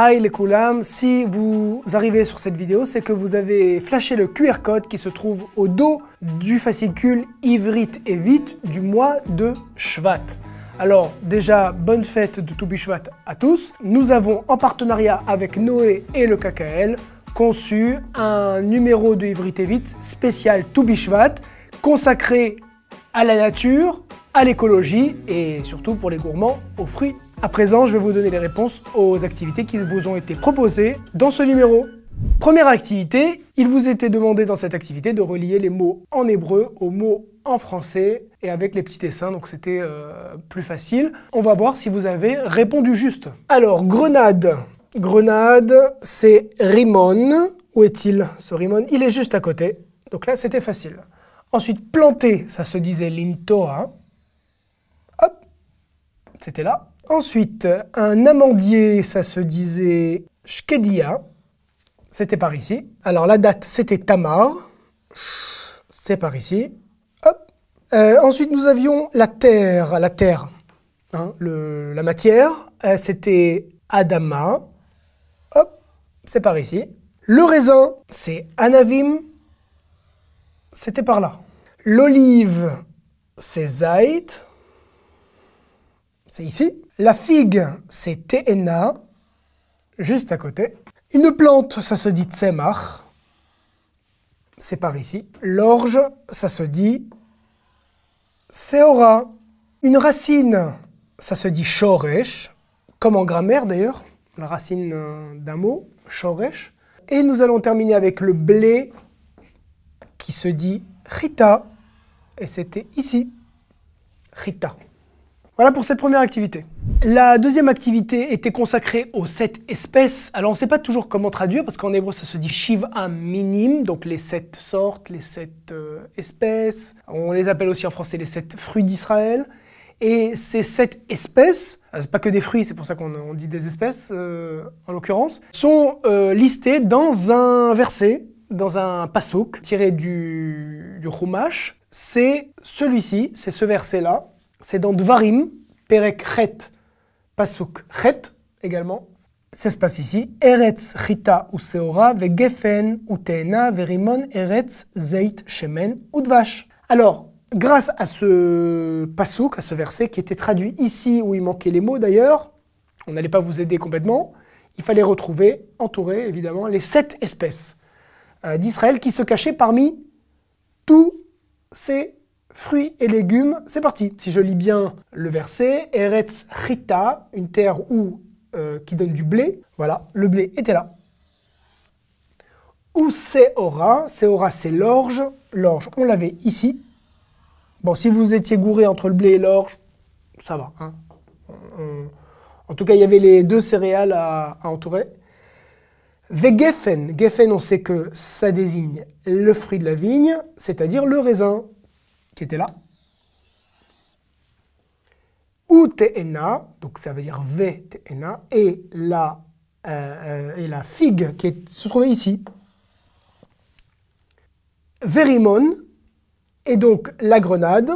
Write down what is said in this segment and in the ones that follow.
Hi les Coulam, si vous arrivez sur cette vidéo, c'est que vous avez flashé le QR code qui se trouve au dos du fascicule Ivrite et Vite du mois de Shvat. Alors déjà, bonne fête de Toubishvat à tous. Nous avons en partenariat avec Noé et le KKL conçu un numéro de Ivrite et Vite spécial Toubishvat consacré à la nature, à l'écologie et surtout pour les gourmands aux fruits à présent, je vais vous donner les réponses aux activités qui vous ont été proposées dans ce numéro. Première activité, il vous était demandé dans cette activité de relier les mots en hébreu aux mots en français et avec les petits dessins, donc c'était euh, plus facile. On va voir si vous avez répondu juste. Alors, Grenade. Grenade, c'est Rimon. Où est-il ce Rimon Il est juste à côté. Donc là, c'était facile. Ensuite, planter, ça se disait Lintoa. Hop, c'était là. Ensuite, un amandier, ça se disait Shkedia. C'était par ici. Alors la date, c'était Tamar. C'est par ici. Hop. Euh, ensuite, nous avions la terre. La terre, hein, la matière, euh, c'était Adama. Hop. C'est par ici. Le raisin, c'est Anavim. C'était par là. L'olive, c'est Zait. C'est ici. La figue, c'est TNA, juste à côté. Une plante, ça se dit tsemach », c'est par ici. L'orge, ça se dit Seora. Une racine, ça se dit Shoresh, comme en grammaire d'ailleurs, la racine euh, d'un mot, Shoresh. Et nous allons terminer avec le blé qui se dit Rita, et c'était ici, Rita. Voilà pour cette première activité. La deuxième activité était consacrée aux sept espèces. Alors on ne sait pas toujours comment traduire parce qu'en hébreu ça se dit Shiva minim, donc les sept sortes, les sept euh, espèces. On les appelle aussi en français les sept fruits d'Israël. Et ces sept espèces, euh, ce n'est pas que des fruits, c'est pour ça qu'on dit des espèces euh, en l'occurrence, sont listées dans un verset, dans un pasouk, tiré du, du C'est celui-ci, c'est ce verset-là, c'est dans Dvarim, Perek Chet, Pasuk Chet également. Ça se passe ici. Eretz Chita ou Seora, ve Gefen ou Teena, ve Eretz Zeit Shemen ou Dvash. Alors, grâce à ce Pasuk, à ce verset qui était traduit ici où il manquait les mots d'ailleurs, on n'allait pas vous aider complètement, il fallait retrouver, entourer évidemment, les sept espèces euh, d'Israël qui se cachaient parmi tous ces fruits et légumes, c'est parti. Si je lis bien le verset, Eretz Rita, une terre où, euh, qui donne du blé, voilà, le blé était là. Ou Seora, Seora c'est l'orge, l'orge on l'avait ici. Bon, si vous étiez gouré entre le blé et l'orge, ça va. Hein. En tout cas, il y avait les deux céréales à, entourer. Vegefen », Geffen, on sait que ça désigne le fruit de la vigne, c'est-à-dire le raisin qui était là. Uteena, donc ça veut dire T et la, euh, euh, et la figue qui est, se trouvait ici. Verimon, et donc la grenade,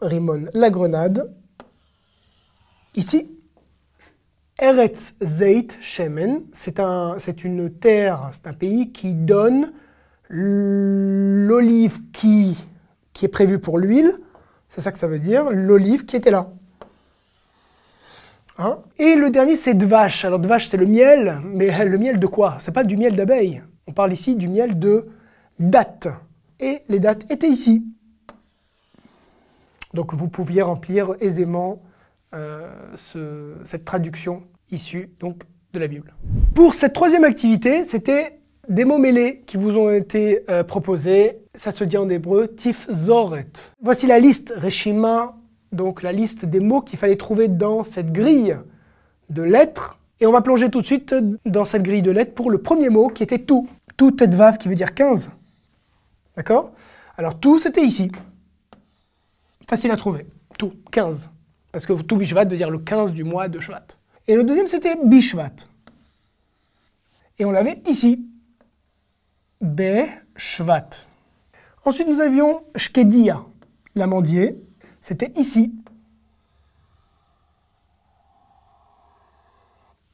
Rimon, la grenade, ici. Eretz Zeit Shemen, c'est une terre, c'est un pays qui donne l'olive qui qui est prévu pour l'huile, c'est ça que ça veut dire, l'olive qui était là. Hein? et le dernier, c'est de vache. Alors de vache, c'est le miel, mais le miel de quoi C'est pas du miel d'abeille. On parle ici du miel de date. Et les dates étaient ici. Donc vous pouviez remplir aisément euh, cette traduction issue donc, de la Bible. Pour cette troisième activité, c'était des mots mêlés qui vous ont été euh, proposés ça se dit en hébreu zoret ». Voici la liste, Reshima, donc la liste des mots qu'il fallait trouver dans cette grille de lettres. Et on va plonger tout de suite dans cette grille de lettres pour le premier mot qui était tout. Tout tête qui veut dire 15. D'accord Alors tout, c'était ici. Facile à trouver. Tout, 15. Parce que tout bishvat veut dire le 15 du mois de Shvat. Et le deuxième, c'était bishvat. Et on l'avait ici. be Ensuite, nous avions Shkedia, l'amandier. C'était ici.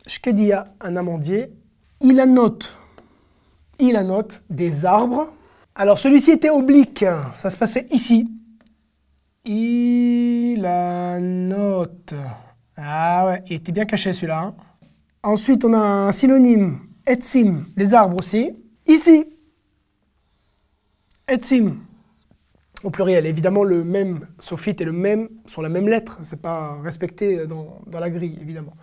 Shkedia, un amandier. Il a note. il a note des arbres. Alors, celui-ci était oblique. Ça se passait ici. Il a note. Ah ouais, il était bien caché celui-là. Hein. Ensuite, on a un synonyme, Etsim, les arbres aussi. Ici, Etzim, au pluriel. Évidemment, le même sophite et le même sont la même lettre. n'est pas respecté dans, la grille, évidemment.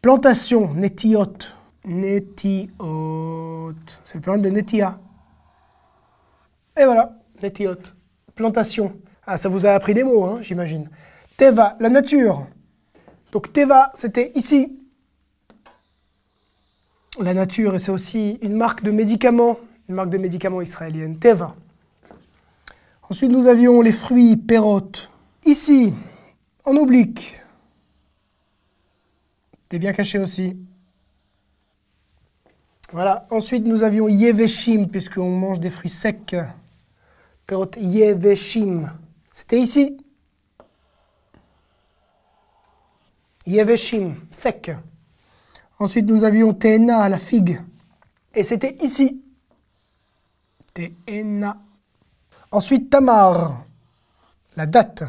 Plantation, netiot. Netiot. C'est le pluriel de netia. Et voilà, netiot. Plantation. Ah, ça vous a appris des mots, hein, j'imagine. Teva, la nature. Donc Teva, c'était ici. La nature, et c'est aussi une marque de médicaments une marque de médicaments israélienne, Teva. Ensuite, nous avions les fruits perrotes, Ici, en oblique. T'es bien caché aussi. Voilà. Ensuite, nous avions Yeveshim, puisqu'on mange des fruits secs. Perrotes Yeveshim. C'était ici. Yeveshim, sec. Ensuite, nous avions Tena, la figue. Et c'était ici. Tena. Ensuite, Tamar, la date.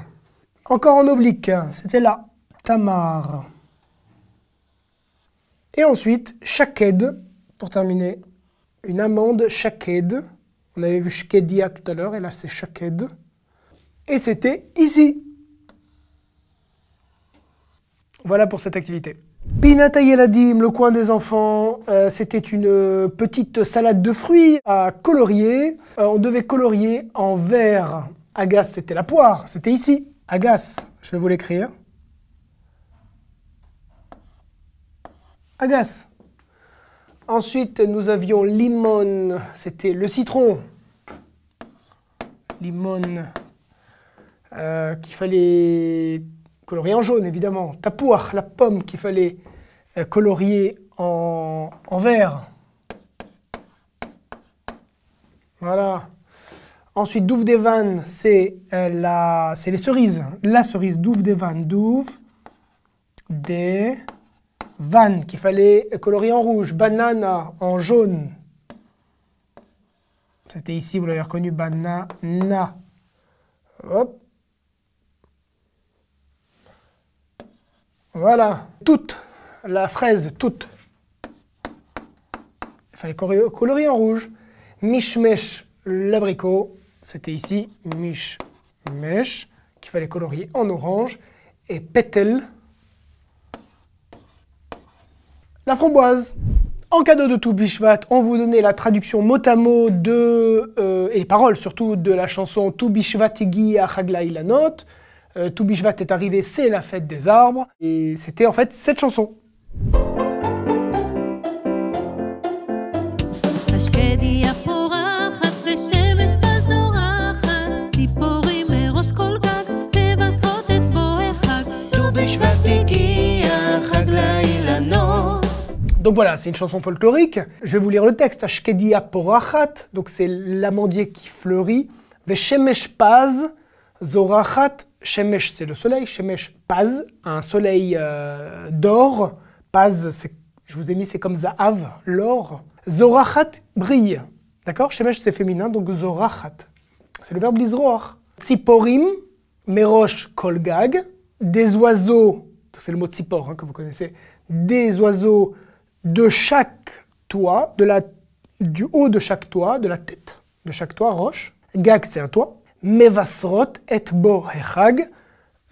Encore en oblique, c'était là, Tamar. Et ensuite, Shaked, pour terminer, une amende Shaked. On avait vu Shkedia tout à l'heure, et là c'est Shaked. Et c'était ici. Voilà pour cette activité la Yeladim, le coin des enfants, euh, c'était une euh, petite salade de fruits à colorier. Euh, on devait colorier en vert. Agas, c'était la poire, c'était ici. Agas, je vais vous l'écrire. Agas. Ensuite, nous avions limone, c'était le citron. Limone, qu'il fallait Colorier en jaune, évidemment. Tapouach, la pomme qu'il fallait euh, colorier en, vert. Voilà. Ensuite, douve des vannes, euh, c'est les cerises. La cerise, douve des vannes, douve des vannes qu'il fallait colorier en rouge. Banana en jaune. C'était ici, vous l'avez reconnu, banana. Hop. Voilà, toute, la fraise, toute. Il fallait colorier en rouge. Mishmesh, l'abricot, c'était ici, Mishmesh, qu'il fallait colorier en orange. Et Petel, la framboise. En cadeau de tout on vous donnait la traduction mot à mot de, euh, et les paroles surtout de la chanson Tout Bishvat Igi la note euh, est arrivé, c'est la fête des arbres. Et c'était en fait cette chanson. Donc voilà, c'est une chanson folklorique. Je vais vous lire le texte. Ashkedia donc c'est l'amandier qui fleurit. Veshemesh paz, Zorachat Shemesh, c'est le soleil. Shemesh Paz, un soleil euh, d'or. Paz, je vous ai mis, c'est comme Zahav, l'or. Zorachat brille. D'accord Shemesh, c'est féminin, donc Zorachat. C'est le verbe lizroar. Tziporim, Merosh Kolgag. Des oiseaux, c'est le mot tzipor hein, que vous connaissez. Des oiseaux de chaque toit, de la, du haut de chaque toit, de la tête de chaque toit, roche. Gag, c'est un toit. Mevasrot et bo hechag.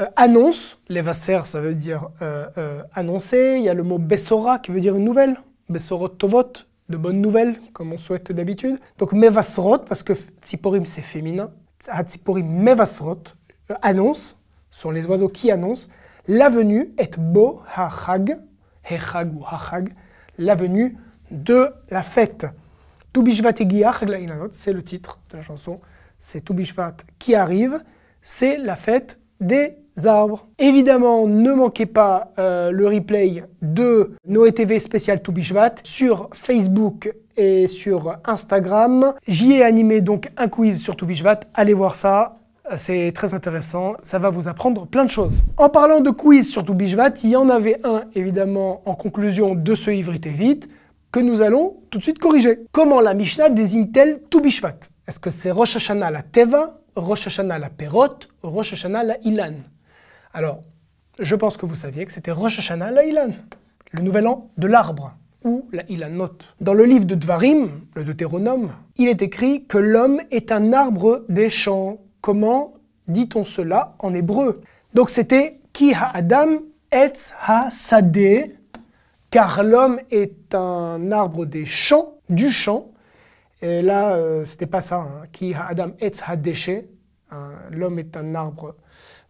Euh, annonce, Levasser, ça veut dire euh, euh, annoncer. Il y a le mot besora » qui veut dire une nouvelle. Besorot Tovot, de bonnes nouvelles, comme on souhaite d'habitude. Donc Mevasrot, parce que tsiporim » c'est féminin. Ah, tsiporim Mevasrot, annonce, sont les oiseaux qui annoncent la venue et Bo Hachag, Hechag ou Hachag, la venue de la fête. Tubishvat c'est le titre de la chanson c'est Toubishvat qui arrive, c'est la fête des arbres. Évidemment, ne manquez pas euh, le replay de Noé TV spécial Toubishvat sur Facebook et sur Instagram. J'y ai animé donc un quiz sur Toubishvat, allez voir ça. C'est très intéressant, ça va vous apprendre plein de choses. En parlant de quiz sur Toubishvat, il y en avait un évidemment en conclusion de ce Ivrit Vite que nous allons tout de suite corriger. Comment la Mishnah désigne-t-elle Toubishvat est-ce que c'est Rosh Hashanah la Teva, Rosh Hashanah la Perot, Rosh Hashanah la Ilan Alors, je pense que vous saviez que c'était Rosh Hashanah la Ilan, le nouvel an de l'arbre, ou la Ilanot. Dans le livre de Dvarim, le Deutéronome, il est écrit que l'homme est un arbre des champs. Comment dit-on cela en hébreu Donc c'était Ki ha-adam etz ha-sadeh, car l'homme est un arbre des champs, du champ, et là, ce euh, c'était pas ça. Hein. Qui Adam etz ha hein. L'homme est un arbre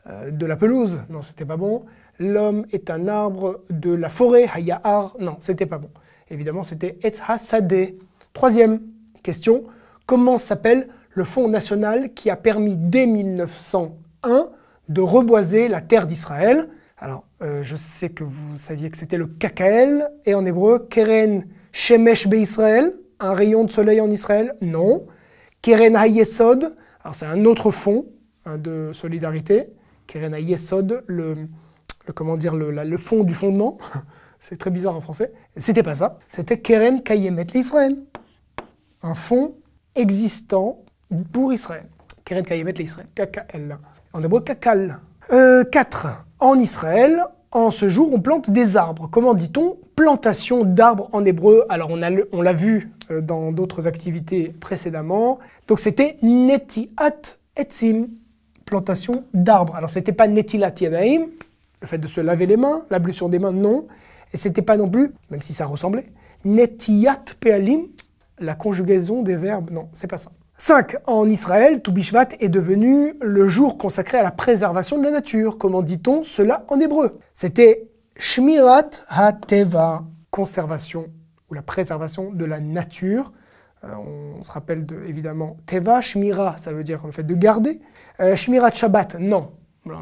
euh, de la pelouse. Non, c'était pas bon. L'homme est un arbre de la forêt. Hayahar. Non, c'était pas bon. Évidemment, c'était etz ha Troisième question. Comment s'appelle le fonds national qui a permis dès 1901 de reboiser la terre d'Israël Alors, euh, je sais que vous saviez que c'était le KKL et en hébreu Keren Shemesh Be un rayon de soleil en Israël Non. Keren Hayesod, alors c'est un autre fond hein, de solidarité. Keren Hayesod, le, comment dire, le, fond du fondement. c'est très bizarre en français. C'était pas ça. C'était Keren Kayemet l'Israël. Un fond existant pour Israël. Keren Kayemet l'Israël. KKL. En hébreu, KKL. 4. en Israël, en ce jour, on plante des arbres. Comment dit-on plantation d'arbres en hébreu Alors, on l'a vu euh, dans d'autres activités précédemment. Donc, c'était netiat etzim, plantation d'arbres. Alors, c'était pas netilat yadaim, le fait de se laver les mains, l'ablution des mains, non. Et c'était pas non plus, même si ça ressemblait, netiat pealim, la conjugaison des verbes, non, c'est pas ça. 5. En Israël, Toubishvat est devenu le jour consacré à la préservation de la nature. Comment dit-on cela en hébreu C'était Shmirat HaTeva, conservation ou la préservation de la nature. Euh, on se rappelle de, évidemment Teva, Shmira, ça veut dire le fait de garder. Euh, shmirat Shabbat, non.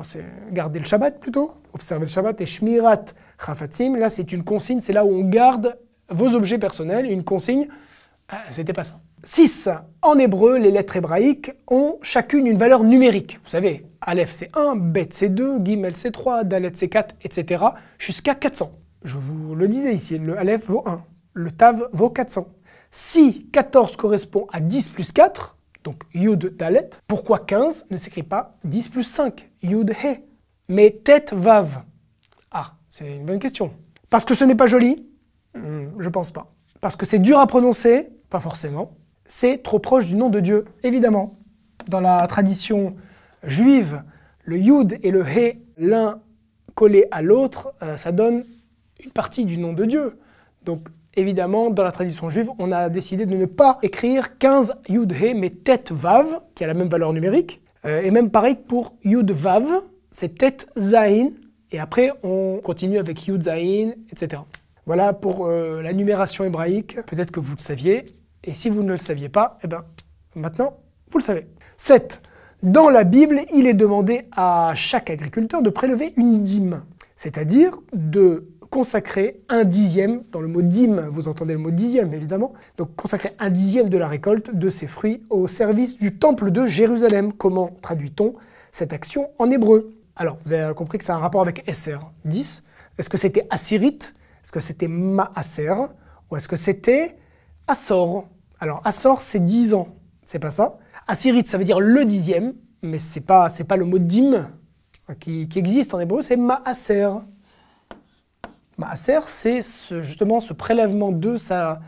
C'est garder le Shabbat plutôt, observer le Shabbat. Et Shmirat Chafatzim, là c'est une consigne, c'est là où on garde vos objets personnels. Une consigne, ah, c'était pas ça. 6. En hébreu, les lettres hébraïques ont chacune une valeur numérique. Vous savez, Aleph c'est 1, Bet c'est 2, Gimel c'est 3, Dalet c'est 4, etc. jusqu'à 400. Je vous le disais ici, le Aleph vaut 1, le Tav vaut 400. Si 14 correspond à 10 plus 4, donc Yud Dalet, pourquoi 15 ne s'écrit pas 10 plus 5, Yud He, mais Tet Vav Ah, c'est une bonne question. Parce que ce n'est pas joli hmm, Je pense pas. Parce que c'est dur à prononcer Pas forcément c'est trop proche du nom de Dieu. Évidemment, dans la tradition juive, le Yud et le He, l'un collé à l'autre, euh, ça donne une partie du nom de Dieu. Donc évidemment, dans la tradition juive, on a décidé de ne pas écrire 15 Yud He, mais Tet Vav, qui a la même valeur numérique. Euh, et même pareil pour Yud Vav, c'est Tet Zain. Et après, on continue avec Yud Zain, etc. Voilà pour euh, la numération hébraïque. Peut-être que vous le saviez, et si vous ne le saviez pas, eh bien, maintenant, vous le savez. 7. Dans la Bible, il est demandé à chaque agriculteur de prélever une dîme, c'est-à-dire de consacrer un dixième, dans le mot dîme, vous entendez le mot dixième évidemment, donc consacrer un dixième de la récolte de ses fruits au service du temple de Jérusalem. Comment traduit-on cette action en hébreu Alors, vous avez compris que c'est un rapport avec SR 10. Est-ce que c'était assyrite Est-ce que c'était maaser Ou est-ce que c'était Assor. Alors, Assor, c'est dix ans. C'est pas ça. assyrite ça veut dire le dixième, mais c'est pas, c'est pas le mot dim qui, existe en hébreu, c'est maaser. Maaser, c'est justement ce prélèvement de sa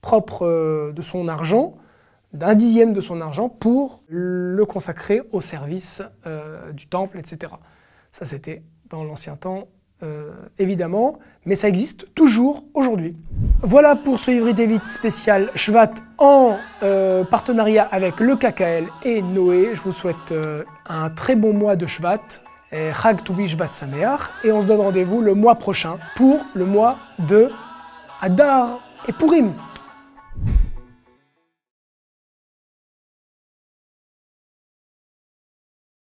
propre, euh, de son argent, d'un dixième de son argent pour le consacrer au service euh, du temple, etc. Ça, c'était dans l'ancien temps euh, évidemment, mais ça existe toujours aujourd'hui. Voilà pour ce Ivry David spécial Shvat en euh, partenariat avec le KKL et Noé. Je vous souhaite euh, un très bon mois de Shvat et Chag Toubi Shvat Sameach, et on se donne rendez-vous le mois prochain pour le mois de Adar et Purim.